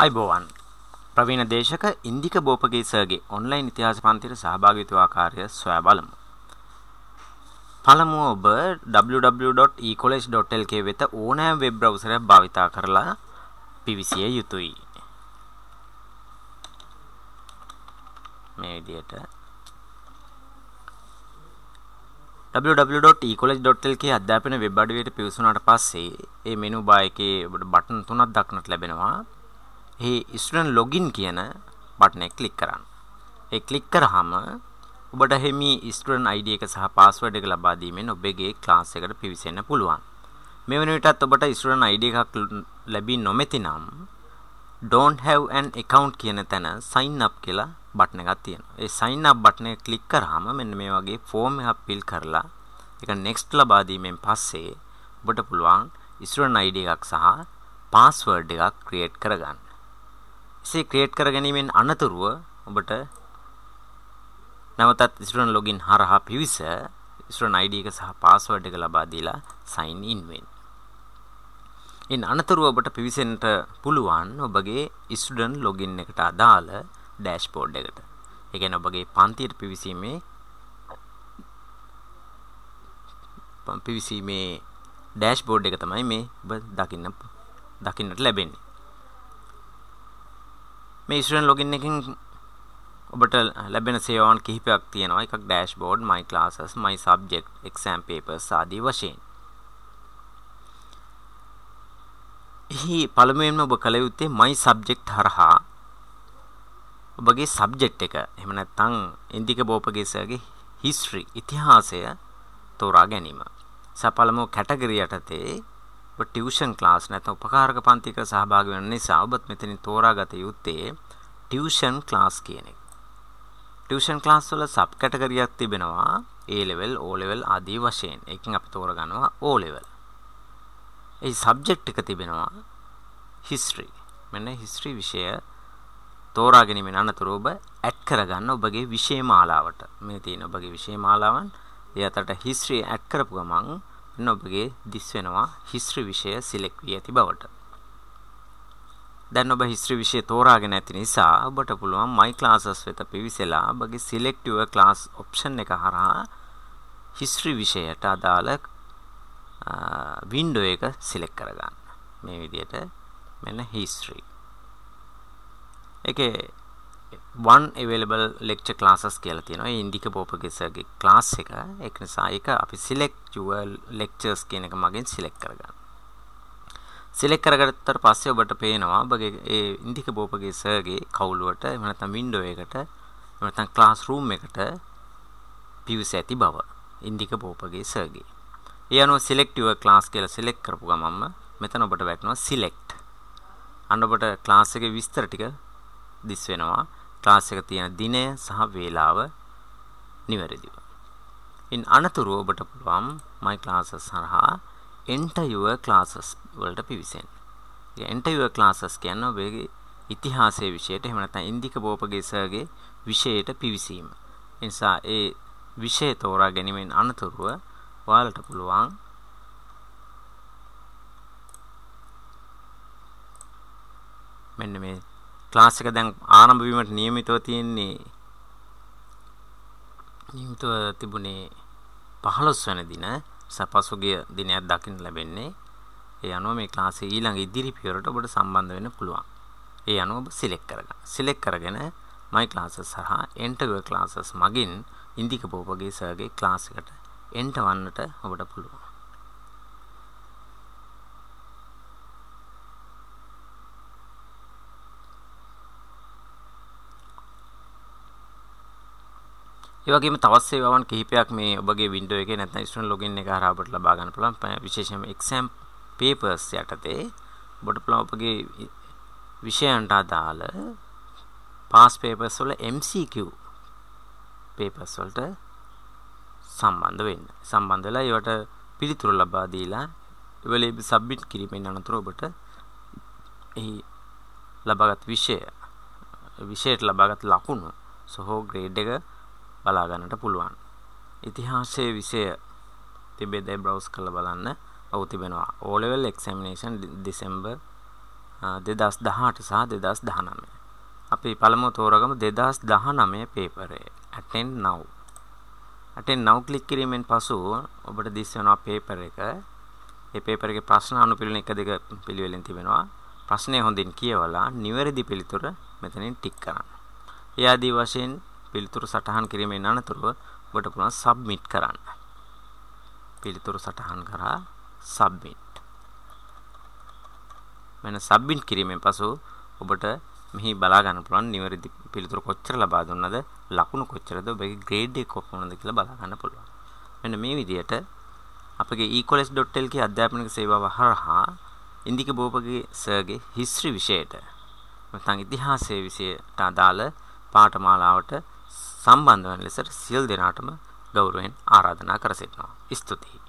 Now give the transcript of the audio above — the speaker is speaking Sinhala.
අයිබෝවන් ප්‍රවීණ දේශක ඉන්දික බෝපගේ සර්ගේ ඔන්ලයින් ඉතිහාස පන්තිර සහභාගිතු ආකාරය සොයා බලමු. පළමුව ඔබ www.ecollege.lk වෙත ඕනෑම වෙබ් බ්‍රවුසරයක් භාවිතා කරලා පිවිසිය යුතුයි. මේ විදිහට www.ecollege.lk අධ්‍යාපන වෙබ් අඩවියට පිවිසුණාට පස්සේ මේ මෙනු බාර් එකේ ඔබට බටන් තුනක් දක්නට ලැබෙනවා. එහි ස්ටුඩන්ට් ලොගින් කියන බටන එක ක්ලික් කරන්න. ඒ ක්ලික් කරාම ඔබට එහි ස්ටුඩන්ට් ID එක සහ පාස්වර්ඩ් එක ලබා දීමෙන් ඔබගේ ක්ලාස් එකට පිවිසෙන්න පුළුවන්. මේ වෙන විටත් ඔබට ස්ටුඩන්ට් ID එකක් ලැබී නොමැති නම් don't have an account කියන තැන sign up කියලා බටන එකක් තියෙනවා. ඒ sign up බටන එක ක්ලික් කරාම මෙන්න මේ වගේ form එකක් fill කරලා ඒක next ලබා දීමෙන් පස්සේ ඔබට පුළුවන් student ID එකක් සහ password එකක් create කරගන්න. සි ක්‍රියේට් කර ගැනීමෙන් අනතුරුව ඔබට නැවතත් ස්ටුඩන්ට් ලොගින් හරහා පිවිස ස්ටුඩන්ට් ID එක සහ පාස්වර්ඩ් එක ලබා දීලා sign in වෙන්න. ඉන් අනතුරුව ඔබට පිවිසෙන්නට පුළුවන් ඔබගේ ස්ටුඩන්ට් ලොගින් එකට අදාළ ඩෑෂ්බෝඩ් එකට. ඒ කියන්නේ ඔබගේ පන්තියට පිවිසීමේ පිවිසීමේ ඩෑෂ්බෝඩ් එක තමයි මේ ඔබ දකින්න දකින්නට ලැබෙන්නේ. මේ ස්ටඩන් ලොගින් එකින් ඔබට ලැබෙන සේවාන් කිහිපයක් තියෙනවා එකක් ඩෑෂ්බෝඩ් මයි ක්ලාසස් මයි සබ්ජෙක්ට් එක්සෑම් පේපර්ස් ආදී වශයෙන් එහි පළමුවෙන්ම ඔබ කළ යුත්තේ මයි සබ්ජෙක්ට් හරහා ඔබගේ සබ්ජෙක්ට් එක එහෙම නැත්නම් ඉන්දික බෝපගේසගේ හිස්ටරි ඉතිහාසය තෝරා ගැනීම සපලමෝ කැටගරි යටතේ ඔබ ටියුෂන් ක්ලාස් නැත්නම් උපකාරක පන්තියක සහභාගී වෙන නිසා ඔබත් මෙතනින් තෝරාගත යුත්තේ ටියුෂන් ක්ලාස් කියන එක. ටියුෂන් ක්ලාස් වල සබ් කැටගරියක් තිබෙනවා A level, O level ආදී වශයෙන්. ඒකෙන් අපි තෝරගන්නවා O level. ඒ සබ්ජෙක්ට් එක තිබෙනවා history. මෙන්න history විෂය තෝරා ගැනීමෙන් අනතුරු ඔබ ඇඩ් කරගන්න ඔබගේ විෂය මාලාවට. මේ තියෙන ඔබගේ විෂය මාලාවන් ඒ අතරට history ඇඩ් කරපු ගමන් පටන් ඔබගේ දිස් වෙනවා හිස්ත්‍රි විෂය සිලෙක්ට් වී ඇති බවට. දැන් ඔබ හිස්ත්‍රි විෂය තෝරාගෙන ඇති නිසා ඔබට පුළුවන් my classes වෙත පිවිසලා ඔබගේ select your class option එක හරහා හිස්ත්‍රි විෂයට අදාළ window එක select කරගන්න. මේ විදිහට මෙන්න history. ඒකේ one available lecture classes කියලා තියෙනවා. ඒ ඉන්දික පෝපගෙසර්ගේ class එක. ඒක නිසා ඒක අපි select your lectures කියන එක මගෙන් select කරගන්න. select කරගත්තට පස්සේ ඔබට පේනවා ඔබගේ ඒ ඉන්දික පෝපගෙසර්ගේ කවුළුවට එහෙම නැත්නම් window එකට එහෙම නැත්නම් classroom එකට views ඇති බව. ඉන්දික පෝපගෙසර්ගේ. ඒ අනුව select your class කියලා select කරපු ගමන්ම මෙතන ඔබට වැටෙනවා select. අන්න ඔබට class එකේ විස්තර ටික දිස් වෙනවා. ක්ලාස් එක තියෙන දිනය සහ වේලාව නිවැරදිව. ඉන් අනතුරුව ඔබට පුළුවන් my classes හරහා enter your classes වලට පිවිසෙන්න. enter your classes කියන්නේ ඔබේ ඉතිහාසයේ විෂයට එහෙම නැත්නම් ඉන්දික බෝපගේ සර්ගේ විෂයට පිවිසීම. ඒ නිසා ඒ විෂය තෝරා ගැනීමෙන් අනතුරුව ඔයාලට පුළුවන් මෙන්න මේ ක්ලාස් එක දැන් ආරම්භ වීමට නියමිතව තියෙන්නේ නියමිතව තිබුණේ 15 වෙනි දින සපසුගිය දිනයක් දකින්න ලැබෙන්නේ. ඒ අනුව මේ ක්ලාස් එකේ ඊළඟ ඉදිරි පියවරට ඔබට සම්බන්ධ වෙන්න පුළුවන්. ඒ අනුව ඔබ සිලෙක්ට් කරගන්න. සිලෙක්ට් කරගෙන my classes සහ enter classes මගින් ඉන්දිකපෝපගේ සර්ගේ ක්ලාස් එකට එන්ට වන්නට ඔබට පුළුවන්. ඒවගේ තවස්සේවන් කහිපයක් මේ ඔබගේ විඩෝ එක නැත ස්ටන් ලොගින් එක හරාබට ලබාගන්න පුලන් විශේෂම එක්සම් පේපර්ස් යටතේ බොට පුළන් ඔපගේ විෂයන්ට අදාළ පාස් පේපර්ස් වල MCQ පේපර්ස් වලට සම්බන්ධ වෙන්න සම්බන්ධ වෙලා ඒවට පිළිතුරු ලබා දීලා ඒවලේ සබ්මිට් කිරීමෙන් අනතුරු ඔබට එහි ලබාගත් විෂය විෂයට ලබාගත් ලකුණු සහෝ ග්‍රේඩ් එක බලා ගන්නට පුළුවන්. ඉතිහාසයේ විෂය තිබෙදේ බ්‍රවුස් කරලා බලන්න ඔව් තිබෙනවා. O level examination December 2018 සහ 2019. අපි පළමුව තෝරගමු 2019 පේපරය. Attend now. Attend now click කිරීමෙන් පසු ඔබට දිස් වෙනවා පේපර් එක. ඒ පේපර් එකේ ප්‍රශ්න අනුපිළිවෙල 1 2 පිළිවෙලින් තිබෙනවා. ප්‍රශ්නය හොඳින් කියවලා නිවැරදි පිළිතුර මෙතනින් ටික් කරන්න. ඒ ආදී වශයෙන් පිළිතුරු සටහන් කිරීමෙන් අනතුරුව ඔබට පුළුවන් සබ්මිට් කරන්න. පිළිතුරු සටහන් කරා සබ්මිට්. මෙන්න සබ්මිට් කිරීමෙන් පසු ඔබට මෙහි බලා ගන්න පුළුවන් නිවැරදි පිළිතුරු කොච්චර ලබා දුන්නද ලකුණු කොච්චරද ඔබගේ ග්‍රේඩ් එක කොහොමද කියලා බලා ගන්න පුළුවන්. මෙන්න මේ විදිහට අපගේ ecollege.lk අධ්‍යාපනික සේවාව හරහා ඉන්දික බෝපගේ සර්ගේ හිස්ටරි විෂයට නැත්නම් ඉතිහාසයේ විෂයට අදාළ පාඨමාලාවට සම්බන්ධ වන ලෙසට සියලු දෙනාටම ගෞරවයෙන් ආරාධනා කර සිටිනවා. ස්තුතියි.